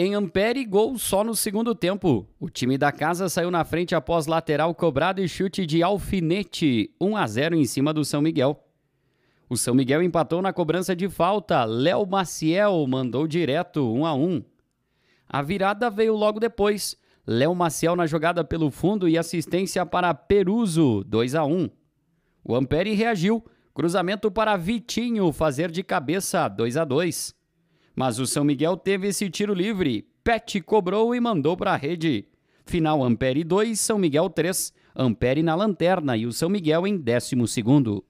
Em Ampere, gol só no segundo tempo. O time da casa saiu na frente após lateral cobrado e chute de alfinete, 1 a 0 em cima do São Miguel. O São Miguel empatou na cobrança de falta. Léo Maciel mandou direto 1 a 1. A virada veio logo depois. Léo Maciel na jogada pelo fundo e assistência para Peruso, 2 a 1. O Ampere reagiu. Cruzamento para Vitinho fazer de cabeça, 2 a 2. Mas o São Miguel teve esse tiro livre. Pet cobrou e mandou para a rede. Final Ampere 2, São Miguel 3. Ampere na lanterna e o São Miguel em décimo segundo.